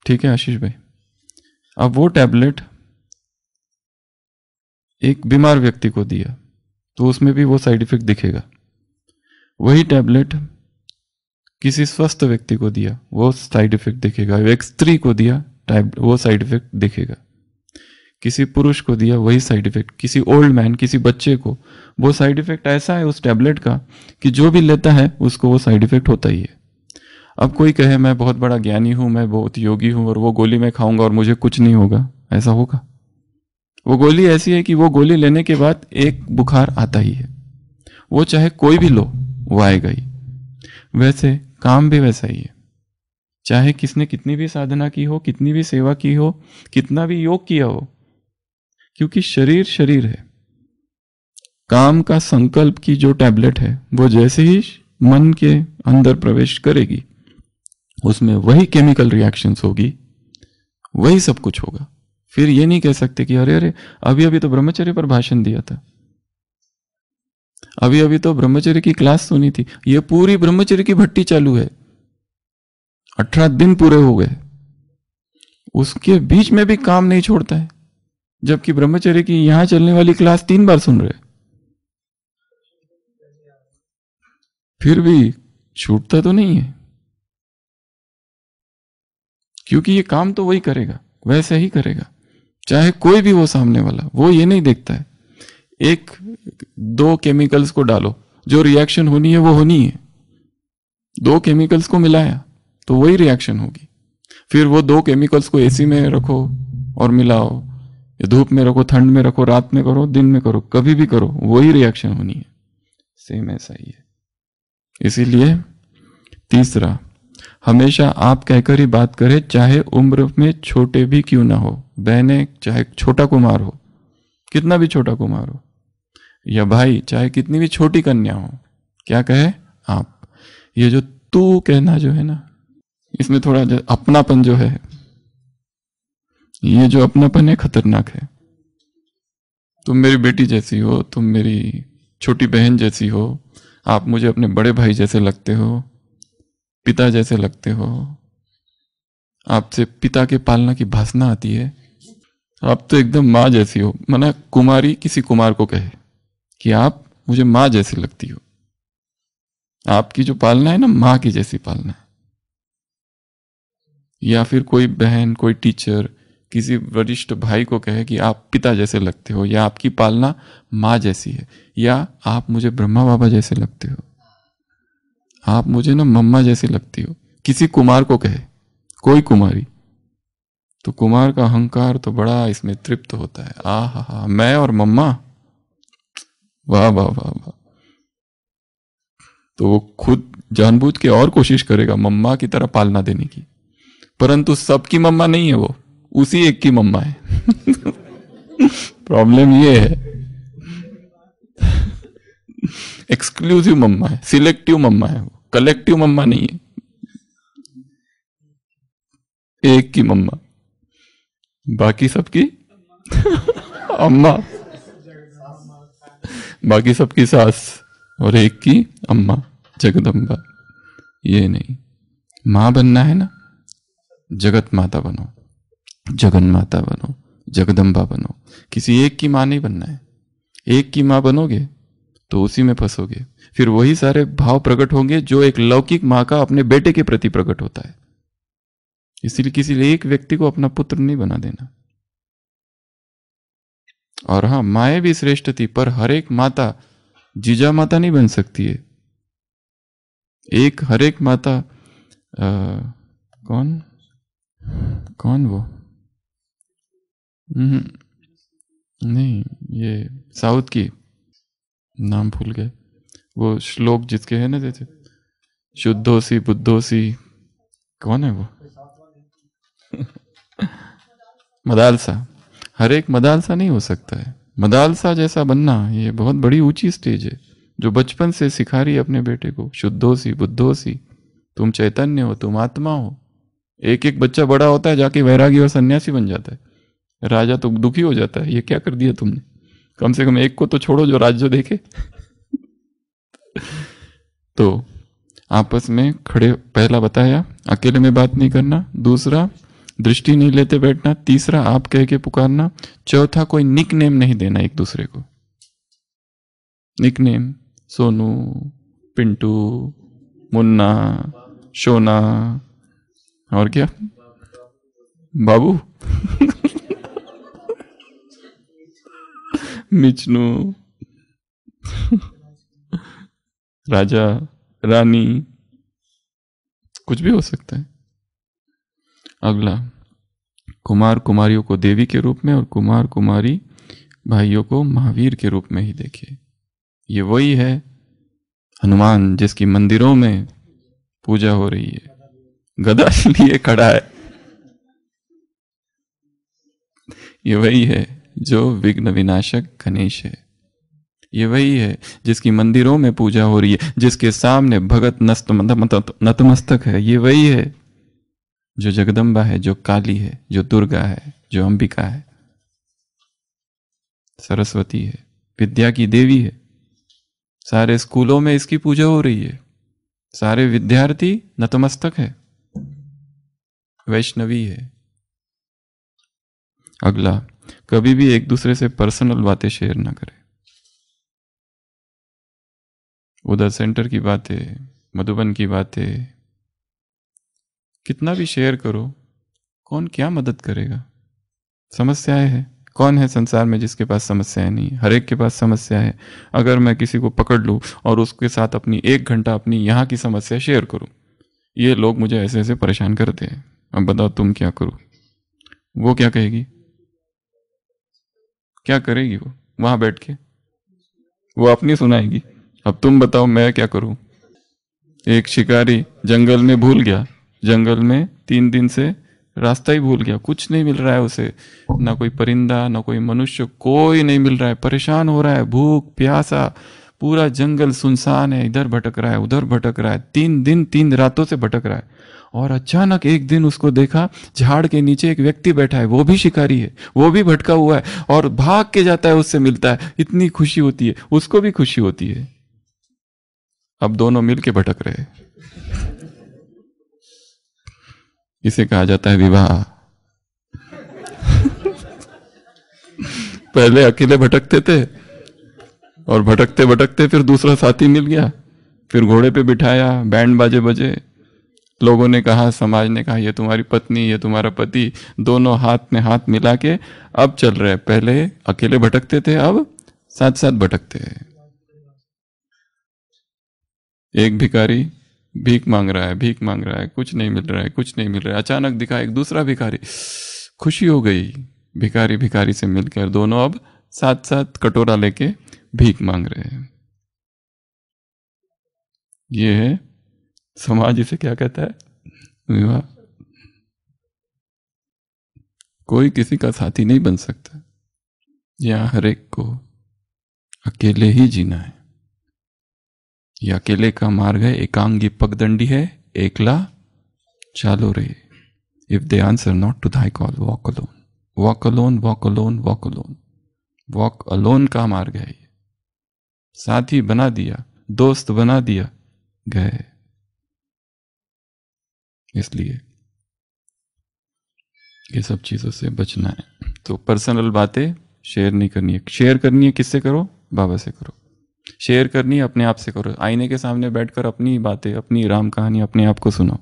ठीक है आशीष भाई अब वो टैबलेट एक बीमार व्यक्ति को दिया तो उसमें भी वो साइड इफेक्ट दिखेगा वही टैबलेट किसी स्वस्थ व्यक्ति को दिया वो साइड इफेक्ट दिखेगा एक स्त्री को दिया टाइप वो साइड इफेक्ट दिखेगा किसी पुरुष को दिया वही साइड इफेक्ट किसी ओल्ड मैन किसी बच्चे को वो साइड इफेक्ट ऐसा है उस टैबलेट का कि जो भी लेता है उसको वो साइड इफेक्ट होता ही है अब कोई कहे मैं बहुत बड़ा ज्ञानी हूं मैं बहुत योगी हूं और वो गोली मैं खाऊंगा और मुझे कुछ नहीं होगा ऐसा होगा वो गोली ऐसी है कि वो गोली लेने के बाद एक बुखार आता ही है वो चाहे कोई भी लो वो आएगा ही वैसे काम भी वैसा ही है चाहे किसने कितनी भी साधना की हो कितनी भी सेवा की हो कितना भी योग किया हो क्योंकि शरीर शरीर है काम का संकल्प की जो टैबलेट है वो जैसे ही मन के अंदर प्रवेश करेगी उसमें वही केमिकल रिएक्शंस होगी वही सब कुछ होगा फिर ये नहीं कह सकते कि अरे अरे अभी अभी तो ब्रह्मचर्य पर भाषण दिया था अभी अभी तो ब्रह्मचर्य की क्लास सुनी थी ये पूरी ब्रह्मचर्य की भट्टी चालू है अठारह दिन पूरे हो गए उसके बीच में भी काम नहीं छोड़ता है जबकि ब्रह्मचर्य की यहां चलने वाली क्लास तीन बार सुन रहे फिर भी छूटता तो नहीं है क्योंकि ये काम तो वही करेगा वैसे ही करेगा चाहे कोई भी हो सामने वाला वो ये नहीं देखता है एक दो केमिकल्स को डालो जो रिएक्शन होनी है वो होनी है दो केमिकल्स को मिलाया तो वही रिएक्शन होगी फिर वो दो केमिकल्स को एसी में रखो और मिलाओ या धूप में रखो ठंड में रखो रात में करो दिन में करो कभी भी करो वही रिएक्शन होनी है सेम ऐसा ही है इसीलिए तीसरा हमेशा आप कहकर ही बात करें चाहे उम्र में छोटे भी क्यों ना हो बहने चाहे छोटा कुमार हो कितना भी छोटा कुमार हो या भाई चाहे कितनी भी छोटी कन्या हो क्या कहे आप ये जो तू कहना जो है ना इसमें थोड़ा अपनापन जो है ये जो अपनापन है खतरनाक है तुम मेरी बेटी जैसी हो तुम मेरी छोटी बहन जैसी हो आप मुझे अपने बड़े भाई जैसे लगते हो पिता जैसे लगते हो आपसे पिता के पालना की भाषना आती है आप तो एकदम माँ जैसी हो मना कुमारी किसी कुमार को कहे कि आप मुझे माँ जैसी लगती हो आपकी जो पालना है ना माँ की जैसी पालना है या फिर कोई बहन कोई टीचर किसी वरिष्ठ भाई को कहे कि आप पिता जैसे लगते हो या आपकी पालना माँ जैसी है या आप मुझे ब्रह्मा बाबा जैसे लगते हो आप मुझे ना मम्मा जैसी लगती हो किसी कुमार को कहे कोई कुमारी तो कुमार का अहंकार तो बड़ा इसमें तृप्त होता है आ हा हा मैं और मम्मा वाह वाह वाह वाह तो वो खुद जानबूझ के और कोशिश करेगा मम्मा की तरह पालना देने की परंतु सबकी मम्मा नहीं है वो उसी एक की मम्मा है प्रॉब्लम <laughs> ये है एक्सक्लूसिव मम्मा है सिलेक्टिव मम्मा है वो कलेक्टिव मम्मा नहीं है एक की मम्मा बाकी सबकी अम्मा बाकी सबकी सास और एक की अम्मा जगदम्बा ये नहीं मां बनना है ना जगत माता बनो जगन माता बनो जगदम्बा बनो किसी एक की मां नहीं बनना है एक की मां बनोगे तो उसी में फंसोगे फिर वही सारे भाव प्रकट होंगे जो एक लौकिक माँ का अपने बेटे के प्रति प्रकट होता है इसीलिए किसी एक व्यक्ति को अपना पुत्र नहीं बना देना और हाँ माए भी श्रेष्ठ थी पर हर एक माता जीजा माता नहीं बन सकती है एक हर एक माता आ, कौन कौन वो हम्म, नहीं ये साउथ की नाम भूल गए वो श्लोक जिसके है ना जैसे शुद्धोसी बुद्धोसी कौन है वो <laughs> मदालसा हर एक मदालसा नहीं हो सकता है मदालसा जैसा बनना ये बहुत बड़ी ऊंची स्टेज है जो बचपन से सिखा रही है अपने बेटे को शुद्धोसी बुद्धोसी तुम चैतन्य हो तुम आत्मा हो एक एक बच्चा बड़ा होता है जाके वैरागी और सन्यासी बन जाता है राजा तो दुखी हो जाता है ये क्या कर दिया तुमने कम से कम एक को तो छोड़ो जो राज्य देखे तो आपस में खड़े पहला बताया अकेले में बात नहीं करना दूसरा दृष्टि नहीं लेते बैठना तीसरा आप कह के पुकारना चौथा कोई निक नेम नहीं देना एक दूसरे को निक नेम सोनू पिंटू मुन्ना सोना और क्या बाबू <laughs> मिचनू राजा रानी कुछ भी हो सकता है अगला कुमार कुमारियों को देवी के रूप में और कुमार कुमारी भाइयों को महावीर के रूप में ही देखिए ये वही है हनुमान जिसकी मंदिरों में पूजा हो रही है गदा लिए खड़ा है ये वही है जो विघ्न विनाशक गणेश है ये वही है जिसकी मंदिरों में पूजा हो रही है जिसके सामने भगत नस्त मतलब मतलब नतमस्तक है ये वही है जो जगदम्बा है जो काली है जो दुर्गा है जो अंबिका है सरस्वती है विद्या की देवी है सारे स्कूलों में इसकी पूजा हो रही है सारे विद्यार्थी नतमस्तक है वैष्णवी है अगला कभी भी एक दूसरे से पर्सनल बातें शेयर ना करें उधर सेंटर की बातें मधुबन की बातें कितना भी शेयर करो कौन क्या मदद करेगा समस्याएं हैं कौन है संसार में जिसके पास समस्याएं नहीं हर एक के पास समस्या है अगर मैं किसी को पकड़ लूँ और उसके साथ अपनी एक घंटा अपनी यहाँ की समस्या शेयर करूँ ये लोग मुझे ऐसे ऐसे परेशान करते हैं अब बताओ तुम क्या करो वो क्या कहेगी क्या करेगी वो वहाँ बैठ के वो अपनी सुनाएगी अब तुम बताओ मैं क्या करूं एक शिकारी जंगल में भूल गया जंगल में तीन दिन से रास्ता ही भूल गया कुछ नहीं मिल रहा है उसे ना कोई परिंदा ना कोई मनुष्य कोई नहीं मिल रहा है परेशान हो रहा है भूख प्यासा पूरा जंगल सुनसान है इधर भटक रहा है उधर भटक रहा है तीन दिन तीन रातों से भटक रहा है और अचानक एक दिन उसको देखा झाड़ के नीचे एक व्यक्ति बैठा है वो भी शिकारी है वो भी भटका हुआ है और भाग के जाता है उससे मिलता है इतनी खुशी होती है उसको भी खुशी होती है अब दोनों मिल के भटक रहे इसे कहा जाता है विवाह <laughs> पहले अकेले भटकते थे और भटकते भटकते फिर दूसरा साथी मिल गया फिर घोड़े पे बिठाया बैंड बाजे बजे लोगों ने कहा समाज ने कहा ये तुम्हारी पत्नी ये तुम्हारा पति दोनों हाथ में हाथ मिला के अब चल रहे पहले अकेले भटकते थे अब साथ साथ भटकते हैं एक भिखारी भीख मांग रहा है भीख मांग रहा है कुछ नहीं मिल रहा है कुछ नहीं मिल रहा है अचानक दिखा एक दूसरा भिखारी खुशी हो गई भिखारी भिखारी से मिलकर दोनों अब साथ साथ कटोरा लेके भीख मांग रहे हैं ये है समाज इसे क्या कहता है विवाह कोई किसी का साथी नहीं बन सकता यहां हरेक को अकेले ही जीना है ये अकेले का मार्ग है एकांगी पगदंडी है एकला चालो रे if they answer not to thy call walk alone walk alone walk alone walk alone walk alone का मार्ग है ये साथी बना दिया दोस्त बना दिया गए इसलिए ये सब चीज़ों से बचना है तो पर्सनल बातें शेयर नहीं करनी है शेयर करनी है किससे करो बाबा से करो शेयर करनी अपने आप से करो आईने के सामने बैठकर अपनी बातें अपनी राम कहानी अपने आप को सुनाओ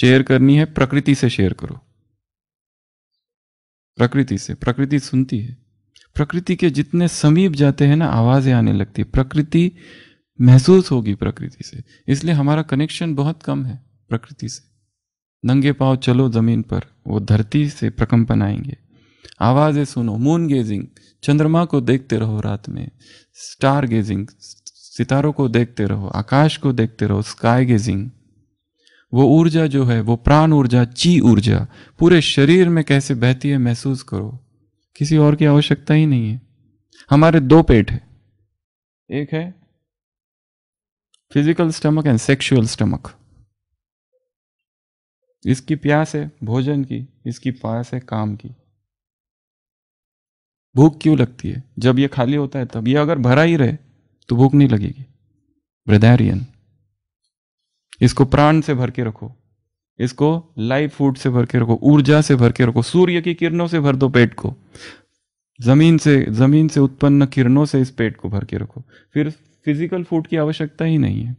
शेयर करनी है प्रकृति से शेयर करो प्रकृति से प्रकृति सुनती है प्रकृति के जितने समीप जाते हैं ना आवाज़ें आने लगती है प्रकृति महसूस होगी प्रकृति से इसलिए हमारा कनेक्शन बहुत कम है प्रकृति से नंगे पाव चलो ज़मीन पर वो धरती से प्रकम्पन आएंगे आवाज़ें सुनो मून गेजिंग चंद्रमा को देखते रहो रात में स्टार गेजिंग सितारों को देखते रहो आकाश को देखते रहो स्काई गेजिंग वो ऊर्जा जो है वो प्राण ऊर्जा ची ऊर्जा पूरे शरीर में कैसे बहती है महसूस करो किसी और की आवश्यकता ही नहीं है हमारे दो पेट है एक है physical stomach and sexual stomach इसकी प्यास है भोजन की इसकी प्यास है काम की भूख क्यों लगती है जब ये खाली होता है तब ये अगर भरा ही रहे तो भूख नहीं लगेगी ब्रदारियन इसको प्राण से भर के रखो इसको लाइफ फूड से भर के रखो ऊर्जा से भर के रखो सूर्य की किरणों से भर दो पेट को जमीन से जमीन से उत्पन्न किरणों से इस पेट को भर के रखो फिर फिजिकल फूड की आवश्यकता ही नहीं है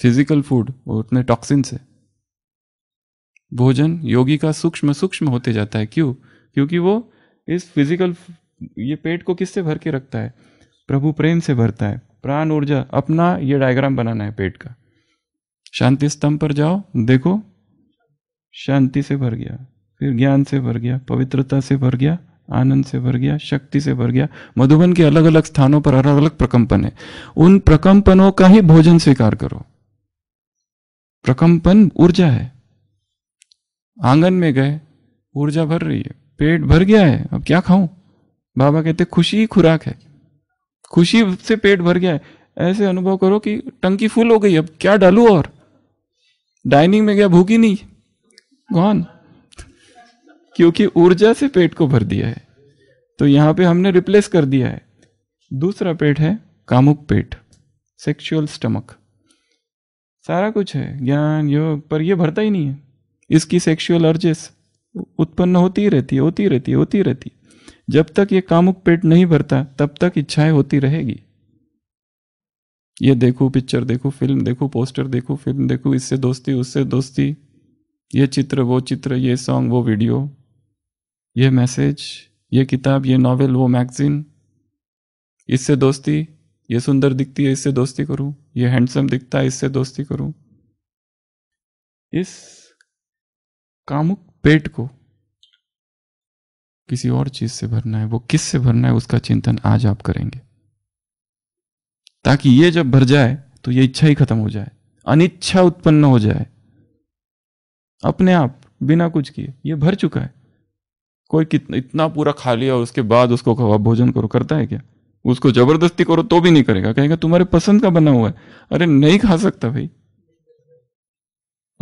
फिजिकल फूड और उतने टॉक्सिन से भोजन योगी का सूक्ष्म सूक्ष्म होते जाता है क्यों क्योंकि वो इस फिजिकल ये पेट को किससे भर के रखता है प्रभु प्रेम से भरता है प्राण ऊर्जा अपना ये डायग्राम बनाना है पेट का शांति स्तंभ पर जाओ देखो शांति से भर गया फिर ज्ञान से भर गया पवित्रता से भर गया आनंद से भर गया शक्ति से भर गया मधुबन के अलग अलग स्थानों पर अलग अलग प्रकंपन है उन प्रकंपनों का ही भोजन स्वीकार करो प्रकंपन ऊर्जा है आंगन में गए ऊर्जा भर रही है पेट भर गया है अब क्या खाऊं बाबा कहते खुशी ही खुराक है खुशी से पेट भर गया है ऐसे अनुभव करो कि टंकी फुल हो गई अब क्या डालू और डाइनिंग में गया भूखी नहीं कौन क्योंकि ऊर्जा से पेट को भर दिया है तो यहां पे हमने रिप्लेस कर दिया है दूसरा पेट है कामुक पेट सेक्सुअल स्टमक सारा कुछ है ज्ञान योग पर यह भरता ही नहीं है इसकी सेक्सुअल अर्जेस उत्पन्न होती रहती है होती रहती होती रहती जब तक ये कामुक पेट नहीं भरता तब तक इच्छाएं होती रहेगी ये देखो पिक्चर देखो फिल्म देखो पोस्टर देखो फिल्म देखो इससे दोस्ती उससे दोस्ती ये चित्र वो चित्र ये सॉन्ग वो वीडियो ये मैसेज ये किताब ये नॉवेल वो मैगजीन इससे दोस्ती ये सुंदर दिखती है इससे दोस्ती करूं ये हैंडसम दिखता है इससे दोस्ती करूं इस कामुक पेट को किसी और चीज से भरना है वो किस से भरना है उसका चिंतन आज आप करेंगे ताकि ये जब भर जाए तो ये इच्छा ही खत्म हो जाए अनिच्छा उत्पन्न हो जाए अपने आप बिना कुछ किए ये भर चुका है कोई कितना इतना पूरा खा लिया और उसके बाद उसको कहो भोजन करो करता है क्या उसको जबरदस्ती करो तो भी नहीं करेगा कहेगा तुम्हारे पसंद का बना हुआ है अरे नहीं खा सकता भाई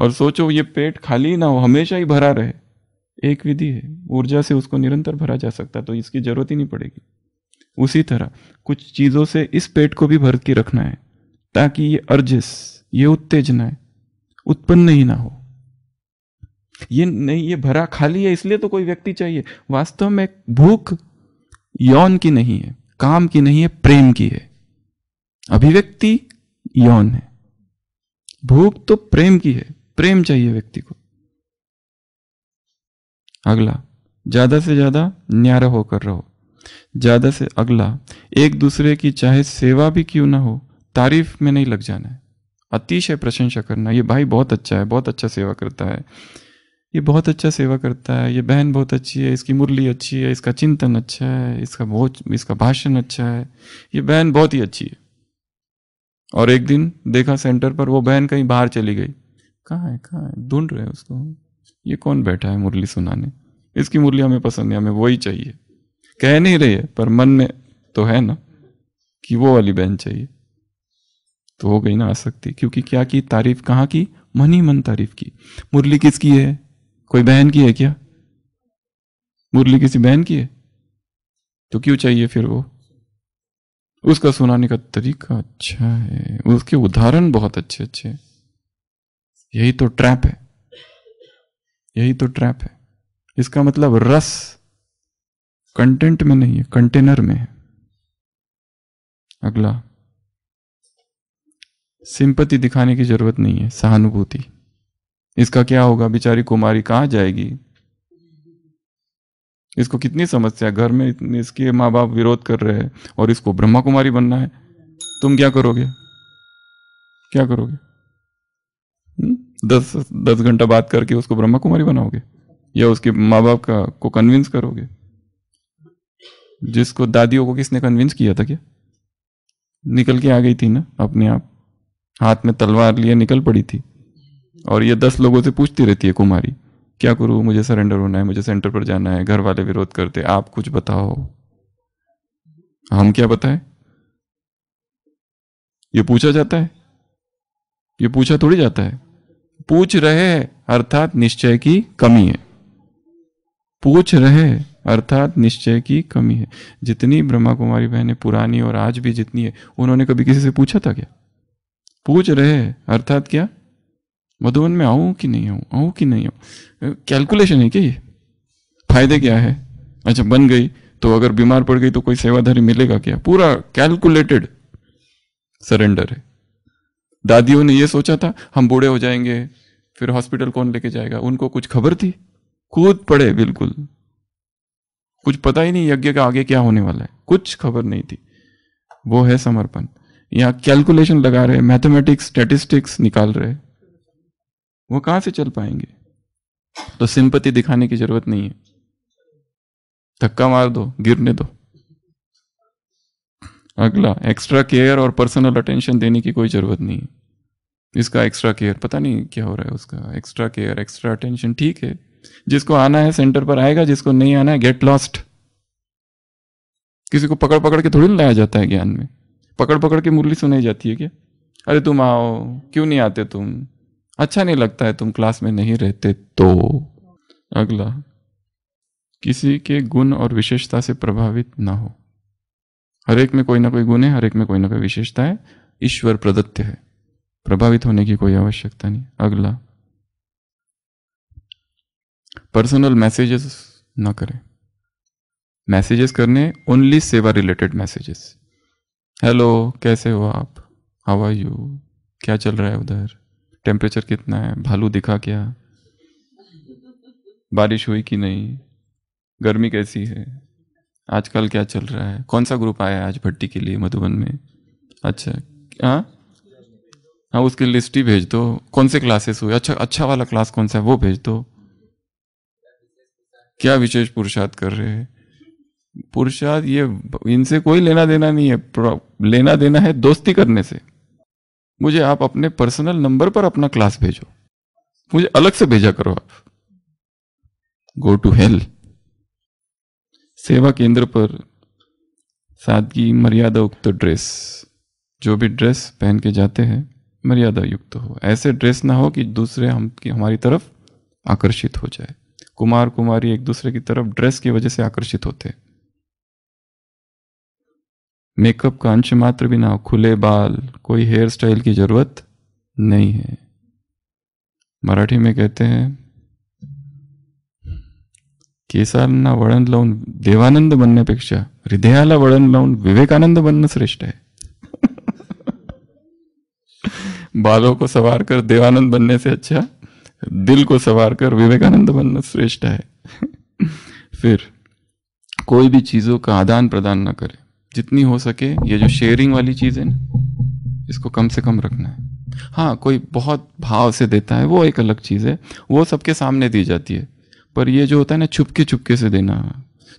और सोचो ये पेट खाली ना हो हमेशा ही भरा रहे एक विधि है ऊर्जा से उसको निरंतर भरा जा सकता तो इसकी जरूरत ही नहीं पड़ेगी उसी तरह कुछ चीज़ों से इस पेट को भी भर के रखना है ताकि ये अर्जिस ये उत्तेजनाएं उत्पन्न ही ना हो ये नहीं ये भरा खाली है इसलिए तो कोई व्यक्ति चाहिए वास्तव में भूख यौन की नहीं है काम की नहीं है प्रेम की है अभिव्यक्ति यौन है भूख तो प्रेम की है प्रेम चाहिए व्यक्ति को अगला ज्यादा से ज्यादा न्यारा होकर रहो ज्यादा से अगला एक दूसरे की चाहे सेवा भी क्यों ना हो तारीफ में नहीं लग जाना है अतिशय प्रशंसा करना ये भाई बहुत अच्छा है बहुत अच्छा सेवा करता है ये बहुत अच्छा सेवा करता है ये बहन बहुत अच्छी है इसकी मुरली अच्छी है इसका चिंतन अच्छा है इसका बहुत इसका भाषण अच्छा है ये बहन बहुत ही अच्छी है और एक दिन देखा सेंटर पर वो बहन कहीं बाहर चली गई कहाँ है कहाँ है ढूंढ रहे हैं उसको ये कौन बैठा है मुरली सुनाने इसकी मुरली हमें पसंद नहीं हमें वही चाहिए कह नहीं रही है पर मन में तो है ना कि वो वाली बहन चाहिए तो हो गई ना आसक्ति क्योंकि क्या की तारीफ कहाँ की मन ही मन तारीफ की मुरली किसकी है कोई बहन की है क्या मुरली किसी बहन की है तो क्यों चाहिए फिर वो उसका सुनाने का तरीका अच्छा है उसके उदाहरण बहुत अच्छे अच्छे हैं यही तो ट्रैप है यही तो ट्रैप है इसका मतलब रस कंटेंट में नहीं है कंटेनर में है अगला सिंपति दिखाने की जरूरत नहीं है सहानुभूति इसका क्या होगा बेचारी कुमारी कहां जाएगी इसको कितनी समस्या घर में इतने इसके माँ बाप विरोध कर रहे हैं और इसको ब्रह्मा कुमारी बनना है तुम क्या करोगे क्या करोगे हम्म? दस दस घंटा बात करके उसको ब्रह्मा कुमारी बनाओगे या उसके माँ बाप का को कन्विंस करोगे जिसको दादियों को किसने कन्विंस किया था क्या निकल के आ गई थी ना अपने आप हाथ में तलवार लिए निकल पड़ी थी और ये दस लोगों से पूछती रहती है कुमारी क्या करूँ मुझे सरेंडर होना है मुझे सेंटर पर जाना है घर वाले विरोध करते आप कुछ बताओ हम क्या बताए ये पूछा जाता है ये पूछा थोड़ी जाता है पूछ रहे अर्थात निश्चय की कमी है पूछ रहे अर्थात निश्चय की कमी है जितनी ब्रह्मा कुमारी बहनें पुरानी और आज भी जितनी है उन्होंने कभी किसी से पूछा था क्या पूछ रहे अर्थात क्या मधुबन में आऊं कि नहीं आऊं आऊं कि नहीं आऊं कैलकुलेशन है क्या ये फायदे क्या है अच्छा बन गई तो अगर बीमार पड़ गई तो कोई सेवाधारी मिलेगा क्या पूरा कैलकुलेटेड सरेंडर है दादियों ने ये सोचा था हम बूढ़े हो जाएंगे फिर हॉस्पिटल कौन लेके जाएगा उनको कुछ खबर थी कूद पड़े बिल्कुल कुछ पता ही नहीं यज्ञ का आगे क्या होने वाला है कुछ खबर नहीं थी वो है समर्पण यहाँ कैलकुलेशन लगा रहे मैथमेटिक्स स्टेटिस्टिक्स निकाल रहे वो कहां से चल पाएंगे तो सिंपति दिखाने की जरूरत नहीं है धक्का मार दो गिरने दो अगला एक्स्ट्रा केयर और पर्सनल अटेंशन देने की कोई ज़रूरत नहीं है इसका एक्स्ट्रा केयर पता नहीं क्या हो रहा है उसका एक्स्ट्रा केयर एक्स्ट्रा अटेंशन ठीक है जिसको आना है सेंटर पर आएगा जिसको नहीं आना है गेट लॉस्ट किसी को पकड़ पकड़ के थोड़ी लाया जाता है ज्ञान में पकड़ पकड़ के मुरली सुनाई जाती है क्या अरे तुम आओ क्यों नहीं आते तुम अच्छा नहीं लगता है तुम क्लास में नहीं रहते तो अगला किसी के गुण और विशेषता से प्रभावित ना हो हर एक में कोई ना कोई गुण है हर एक में कोई ना कोई विशेषता है ईश्वर प्रदत्त है प्रभावित होने की कोई आवश्यकता नहीं अगला पर्सनल मैसेजेस ना करें मैसेजेस करने ओनली सेवा रिलेटेड मैसेजेस हेलो कैसे हो आप हाउ आर यू क्या चल रहा है उधर टेम्परेचर कितना है भालू दिखा क्या बारिश हुई कि नहीं गर्मी कैसी है आजकल क्या चल रहा है कौन सा ग्रुप आया है आज भट्टी के लिए मधुबन में अच्छा हाँ हाँ उसकी लिस्ट ही भेज दो कौन से क्लासेस हुए अच्छा अच्छा वाला क्लास कौन सा है वो भेज दो क्या विशेष पुरुषार्थ कर रहे हैं पुरुषार्थ ये इनसे कोई लेना देना नहीं है लेना देना है दोस्ती करने से मुझे आप अपने पर्सनल नंबर पर अपना क्लास भेजो मुझे अलग से भेजा करो आप गो टू हेल्थ सेवा केंद्र पर सादगी मर्यादा उक्त ड्रेस जो भी ड्रेस पहन के जाते हैं मर्यादा युक्त हो ऐसे ड्रेस ना हो कि दूसरे हम की हमारी तरफ आकर्षित हो जाए कुमार कुमारी एक दूसरे की तरफ ड्रेस की वजह से आकर्षित होते मेकअप का अंश मात्र भी ना हो खुले बाल कोई हेयर स्टाइल की जरूरत नहीं है मराठी में कहते हैं केसांना वळण लावून देवानंद बनण्यापेक्षा हृदयाला वळण लावून विवेकानंद बनणं श्रेष्ठ आहे <laughs> बालों को सवार कर देवानंद बनने से अच्छा दिल को सवार कर विवेकानंद बनना श्रेष्ठ है <laughs> फिर कोई भी चीज़ों का आदान प्रदान ना करे जितनी हो सके ये जो शेयरिंग वाली चीज़ है ना इसको कम से कम रखना है हाँ कोई बहुत भाव से देता है वो एक अलग चीज़ है वो सबके सामने दी जाती है पर ये जो होता है ना छुपके छुपके से देना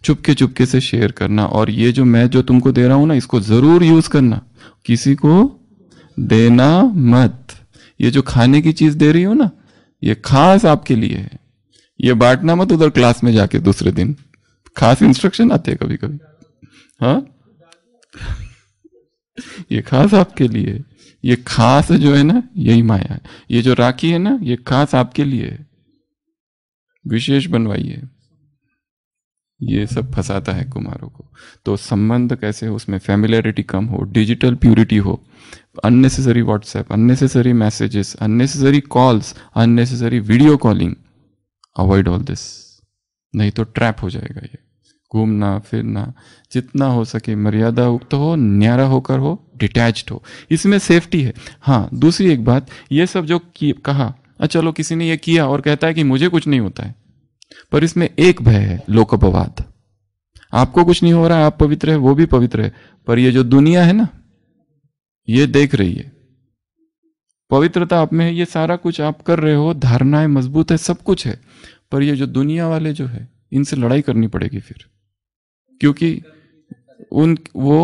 छुपके छुपके से शेयर करना और ये जो मैं जो तुमको दे रहा हूं ना इसको जरूर यूज करना किसी को देना मत ये जो खाने की चीज दे रही हो ना ये खास आपके लिए है ये बांटना मत उधर क्लास में जाके दूसरे दिन खास इंस्ट्रक्शन आते हैं कभी कभी हाँ ये खास आपके लिए ये खास जो है ना यही माया है ये जो राखी है ना ये खास आपके लिए है विशेष बनवाइए ये सब फंसाता है कुमारों को तो संबंध कैसे हो उसमें फैमिलियरिटी कम हो डिजिटल प्यूरिटी हो unnecessary WhatsApp unnecessary messages unnecessary calls unnecessary video calling avoid all this नहीं तो ट्रैप हो जाएगा ये घूमना फिरना जितना हो सके मर्यादा उक्त हो न्यारा होकर हो डिटैच हो इसमें सेफ्टी है हाँ दूसरी एक बात ये सब जो कहा हाँ, चलो किसी ने यह किया और कहता है कि मुझे कुछ नहीं होता है पर इसमें एक भय है लोकपवाद आपको कुछ नहीं हो रहा है आप पवित्र है वो भी पवित्र है पर ये जो दुनिया है ना ये देख रही है पवित्रता आप में है ये सारा कुछ आप कर रहे हो धारणाएं मजबूत है सब कुछ है पर ये जो दुनिया वाले जो है इनसे लड़ाई करनी पड़ेगी फिर क्योंकि उन वो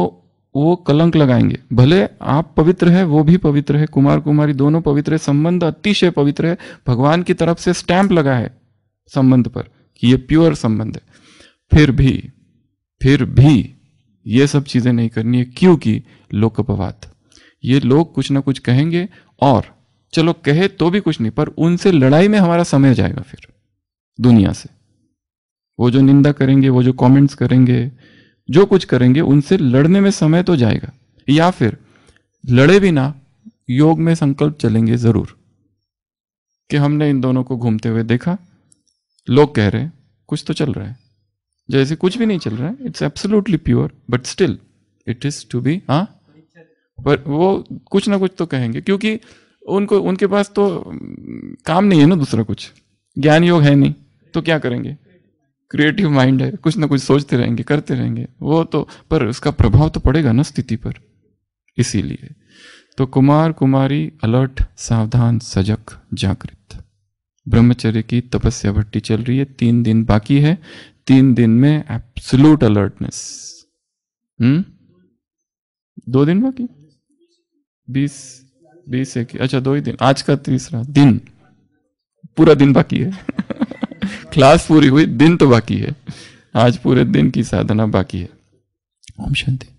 वो कलंक लगाएंगे भले आप पवित्र है वो भी पवित्र है कुमार कुमारी दोनों पवित्र है संबंध अतिशय पवित्र है भगवान की तरफ से स्टैंप लगा है संबंध पर कि ये प्योर संबंध है फिर भी फिर भी ये सब चीजें नहीं करनी है क्योंकि लोकपवाद ये लोग कुछ ना कुछ कहेंगे और चलो कहे तो भी कुछ नहीं पर उनसे लड़ाई में हमारा समय जाएगा फिर दुनिया से वो जो निंदा करेंगे वो जो कमेंट्स करेंगे जो कुछ करेंगे उनसे लड़ने में समय तो जाएगा या फिर लड़े बिना योग में संकल्प चलेंगे ज़रूर कि हमने इन दोनों को घूमते हुए देखा लोग कह रहे हैं कुछ तो चल रहा है जैसे कुछ भी नहीं चल रहा है it's absolutely pure but still it is to be हाँ पर वो कुछ ना कुछ तो कहेंगे क्योंकि उनको उनके पास तो काम नहीं है ना दूसरा कुछ ज्ञान योग है नहीं तो क्या करेंगे क्रिएटिव माइंड है कुछ ना कुछ सोचते रहेंगे करते रहेंगे वो तो पर उसका प्रभाव तो पड़ेगा ना स्थिति पर इसीलिए तो कुमार कुमारी अलर्ट सावधान सजग जागृत ब्रह्मचर्य की तपस्या भट्टी चल रही है तीन दिन बाकी है तीन दिन में एब्सोलूट अलर्टनेस हम्म दो दिन बाकी बीस बीस एक अच्छा दो ही दिन आज का तीसरा दिन पूरा दिन बाकी है <laughs> क्लास पूरी हुई दिन तो बाकी है आज पूरे दिन की साधना बाकी है ओम शांति